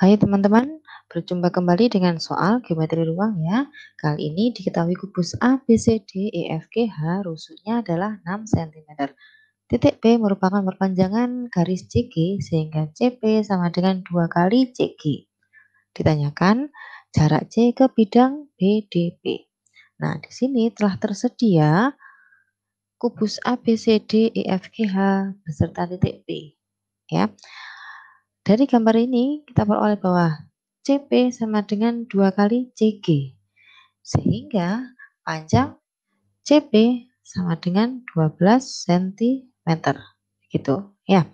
Hai teman-teman, berjumpa kembali dengan soal geometri ruang ya. Kali ini diketahui kubus A, B, C, D, E, F, G, H rusuknya adalah 6 cm. Titik B merupakan perpanjangan garis CG sehingga CP sama dengan 2 kali CG. Ditanyakan jarak C ke bidang BDP. Nah, di sini telah tersedia kubus A, B, C, D, E, F, G, H beserta titik B. Ya. Dari gambar ini kita peroleh bahwa CP sama dengan 2 kali CG. Sehingga panjang CP sama dengan 12 cm. Gitu ya.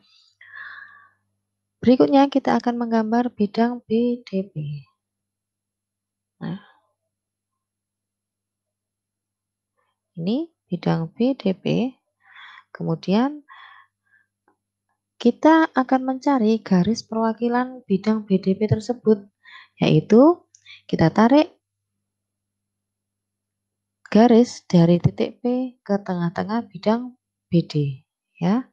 Berikutnya kita akan menggambar bidang BDP. Nah, ini bidang BDP. Kemudian kita akan mencari garis perwakilan bidang BDP tersebut, yaitu kita tarik garis dari titik P ke tengah-tengah bidang BD, ya.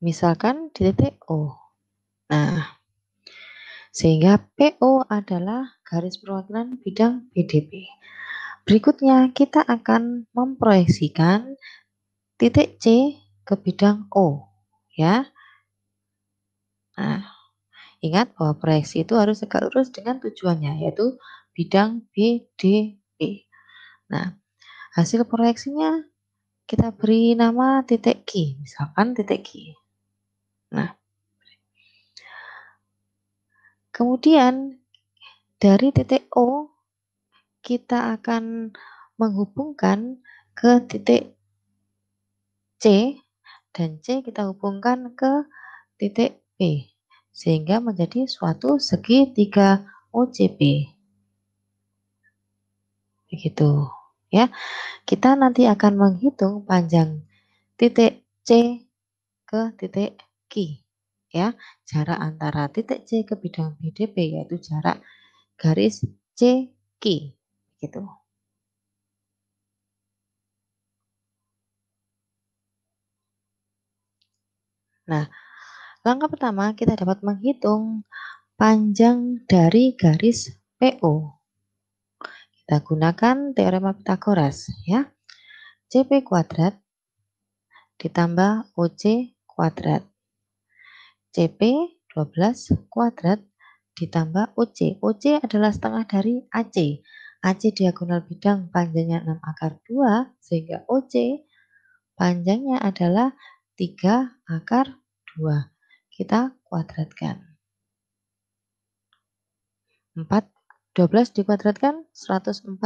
Misalkan di titik O. Nah, sehingga PO adalah garis perwakilan bidang BDP. Berikutnya, kita akan memproyeksikan titik C ke bidang O. ya. Nah, ingat bahwa proyeksi itu harus tegak lurus dengan tujuannya, yaitu bidang BDB. E. Nah, hasil proyeksinya kita beri nama titik G, misalkan titik G. Nah, kemudian dari titik O kita akan menghubungkan ke titik C dan C kita hubungkan ke titik P sehingga menjadi suatu segitiga OCP. Begitu ya. Kita nanti akan menghitung panjang titik C ke titik Q ya. Jarak antara titik C ke bidang BDP yaitu jarak garis CQ gitu. Nah, langkah pertama kita dapat menghitung panjang dari garis PO. Kita gunakan teorema Pitagoras ya. CP kuadrat ditambah OC kuadrat. CP 12 kuadrat ditambah OC. OC adalah setengah dari AC. AC diagonal bidang panjangnya 6 akar 2 sehingga OC panjangnya adalah 3 akar 2. Kita kuadratkan. 4 12 dikuadratkan 144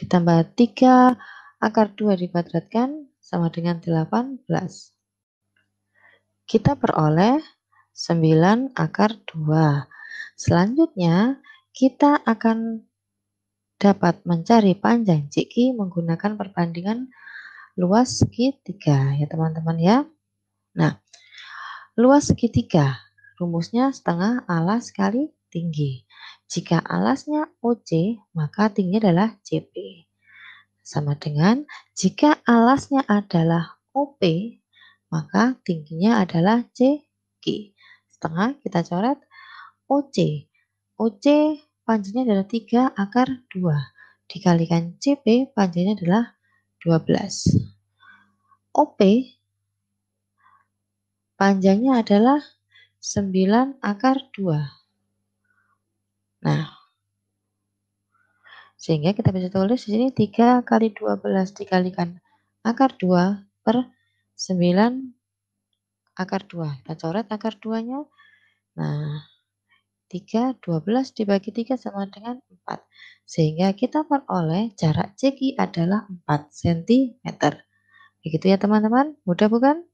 ditambah 3 akar 2 dikuadratkan sama dengan 18. Kita peroleh 9 akar 2. Selanjutnya kita akan dapat mencari panjang CQ menggunakan perbandingan luas segitiga ya teman-teman ya. Nah, luas segitiga rumusnya setengah alas kali tinggi. Jika alasnya OC, maka tingginya adalah CP. Sama dengan jika alasnya adalah OP, maka tingginya adalah CQ. Setengah kita coret OC. OC panjangnya adalah 3 akar 2. Dikalikan CP panjangnya adalah 12. OP panjangnya adalah 9 akar 2. Nah, sehingga kita bisa tulis di sini 3 kali 12 dikalikan akar 2 per 9 akar 2. Kita coret akar 2-nya. Nah, 3, 12 dibagi 3 sama dengan 4. Sehingga kita peroleh jarak CQ adalah 4 cm. Begitu ya teman-teman, mudah bukan?